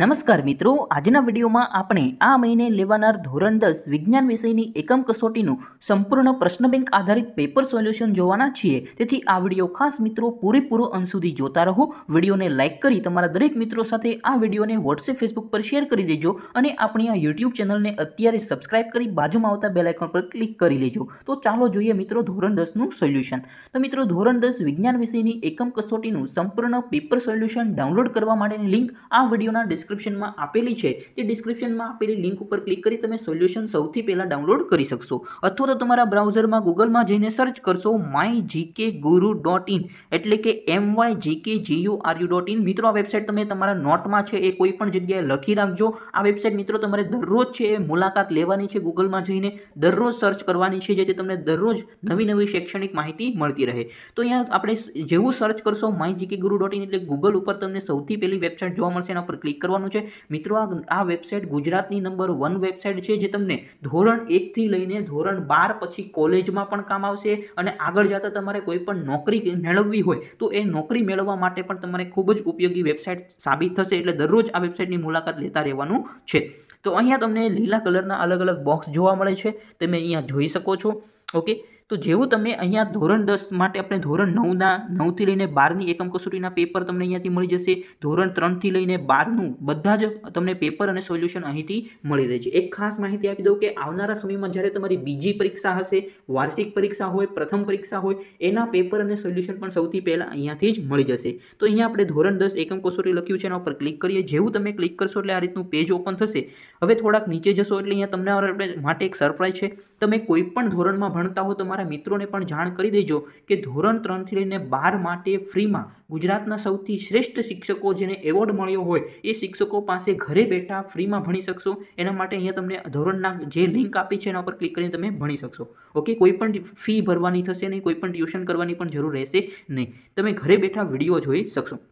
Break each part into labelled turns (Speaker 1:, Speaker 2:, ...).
Speaker 1: નમસ્કાર મિત્રો આજના વિડીયોમાં આપણે આ મહિને લેવાનાર ધોરણ દસ વિજ્ઞાન વિષયની એકમ કસોટીનું સંપૂર્ણ પ્રશ્ન બેંક આધારિત પેપર સોલ્યુશન જોવાના છીએ તેથી આ વિડીયો ખાસ મિત્રો પૂરેપૂરો અંત સુધી જોતા રહો વિડીયોને લાઇક કરી તમારા દરેક મિત્રો સાથે આ વિડીયોને વોટ્સએપ ફેસબુક પર શેર કરી દેજો અને આપણી આ યુટ્યુબ ચેનલને અત્યારે સબસ્ક્રાઇબ કરી બાજુમાં આવતા બેલ આઇકન પર ક્લિક કરી લેજો તો ચાલો જોઈએ મિત્રો ધોરણ દસનું સોલ્યુશન તો મિત્રો ધોરણ દસ વિજ્ઞાન વિષયની એકમ કસોટીનું સંપૂર્ણ પેપર સોલ્યુશન ડાઉનલોડ કરવા માટેની લિંક આ વિડીયોના ડિસ્ક્રિપ્શનમાં આપેલી છે તે ડિસ્ક્રિપ્શનમાં આપેલી લિંક ઉપર ક્લિક કરી તમે સોલ્યુશન સૌથી પહેલાં ડાઉનલોડ કરી શકશો અથવા તો તમારા બ્રાઉઝરમાં ગૂગલમાં જઈને સર્ચ કરશો my GK guru dot in એટલે કે M Y GK GU R U dot in મિત્રો આ વેબસાઇટ તમે તમારા નોટમાં છે એ કોઈ પણ જગ્યાએ લખી રાખજો આ વેબસાઇટ મિત્રો તમારે દરરોજ છે એ મુલાકાત લેવાની છે ગૂગલમાં જઈને દરરોજ સર્ચ કરવાની છે જેથી તમને દરરોજ નવી નવી શૈક્ષણિક માહિતી મળતી રહે તો અહીંયા આપણે જેવું સર્ચ કરશો my GK guru dot in એટલે ગૂગલ ઉપર તમને સૌથી પહેલી વેબસાઇટ જોવા મળશે એના પર ક્લિક કરવાનું છે મિત્રો આ આ વેબસાઇટ ગુજરાતની નંબર વન વેબસાઇટ છે જે તમને ધોરણ એકથી લઈને ધોરણ બાર પછી કોલેજમાં પણ કામ આવશે અને આગળ જતાં તમારે કોઈ પણ નોકરી મેળવવી હોય તો એ નોકરી મેળવવા માટે પણ તમારે ખૂબ જ ઉપયોગી વેબસાઇટ સાબિત થશે એટલે દરરોજ આ વેબસાઇટની મુલાકાત લેતા રહેવાનું છે તો અહીંયા તમને લીલા કલરના અલગ અલગ બોક્સ જોવા મળે છે તમે અહીંયા જોઈ શકો છો ઓકે તો જેવું તમે અહીંયા ધોરણ દસ માટે આપણે ધોરણ નવના નવથી લઈને બારની એકમ કસોટીના પેપર તમને અહીંયાથી મળી જશે ધોરણ ત્રણથી લઈને બારનું બધા જ તમને પેપર અને સોલ્યુશન અહીંથી મળી રહે છે એક ખાસ માહિતી આપી દઉં કે આવનારા સમયમાં જ્યારે તમારી બીજી પરીક્ષા હશે વાર્ષિક પરીક્ષા હોય પ્રથમ પરીક્ષા હોય એના પેપર અને સોલ્યુશન પણ સૌથી પહેલાં અહીંયાથી જ મળી જશે તો અહીંયા આપણે ધોરણ દસ એકમ કસોટી લખ્યું છે એના ઉપર ક્લિક કરીએ જેવું તમે ક્લિક કરશો એટલે આ રીતનું પેજ ઓપન થશે હવે થોડાક નીચે જશો એટલે અહીંયા તમને માટે એક સરપ્રાઈઝ છે તમે કોઈ પણ ધોરણમાં ભણતા હો તમારા તમારા મિત્રોને પણ જાણ કરી દેજો કે ધોરણ ત્રણથી લઈને બાર માટે ફ્રીમાં ગુજરાતના સૌથી શ્રેષ્ઠ શિક્ષકો જેને એવોર્ડ મળ્યો હોય એ શિક્ષકો પાસે ઘરે બેઠા ફ્રીમાં ભણી શકશો એના માટે અહીંયા તમને ધોરણના જે લિંક આપી છે એના પર ક્લિક કરીને તમે ભણી શકશો ઓકે કોઈ પણ ફી ભરવાની થશે નહીં કોઈ પણ ટ્યુશન કરવાની પણ જરૂર રહેશે નહીં તમે ઘરે બેઠા વિડીયો જોઈ શકશો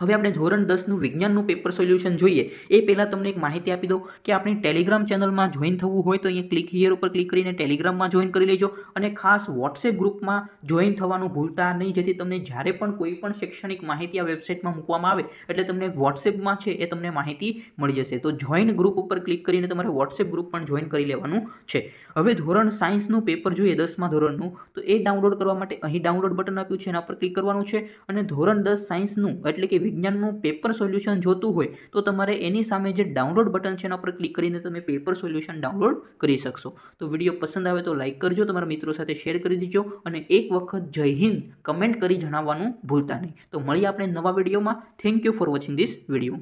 Speaker 1: હવે આપણે ધોરણ દસનું વિજ્ઞાનનું પેપર સોલ્યુશન જોઈએ એ પહેલાં તમને એક માહિતી આપી દો કે આપણી ટેલિગ્રામ ચેનલમાં જોઈન થવું હોય તો અહીંયા ક્લિક હિયર ઉપર ક્લિક કરીને ટેલિગ્રામમાં જોઈન કરી લેજો અને ખાસ વોટ્સએપ ગ્રુપમાં જોઈન થવાનું ભૂલતા નહીં જેથી તમને જ્યારે પણ કોઈ પણ શૈક્ષણિક માહિતી આ વેબસાઇટમાં મૂકવામાં આવે એટલે તમને વોટ્સએપમાં છે એ તમને માહિતી મળી જશે તો જોઈન ગ્રુપ ઉપર ક્લિક કરીને તમારે વોટ્સએપ ગ્રુપ પણ જોઈન કરી લેવાનું છે હવે ધોરણ સાયન્સનું પેપર જોઈએ દસમા ધોરણનું તો એ ડાઉનલોડ કરવા માટે અહીં ડાઉનલોડ બટન આપ્યું છે એના પર ક્લિક કરવાનું છે અને ધોરણ દસ સાયન્સનું એટલે કે વિજ્ઞાનનું પેપર સોલ્યુશન જોતું હોય તો તમારે એની સામે જે ડાઉનલોડ બટન છે એના પર ક્લિક કરીને તમે પેપર સોલ્યુશન ડાઉનલોડ કરી શકશો તો વિડીયો પસંદ આવે તો લાઇક કરજો તમારા મિત્રો સાથે શેર કરી દેજો અને એક વખત જય હિન્દ કમેન્ટ કરી જણાવવાનું ભૂલતા નહીં તો મળીએ આપણે નવા વિડીયોમાં thank you for watching this video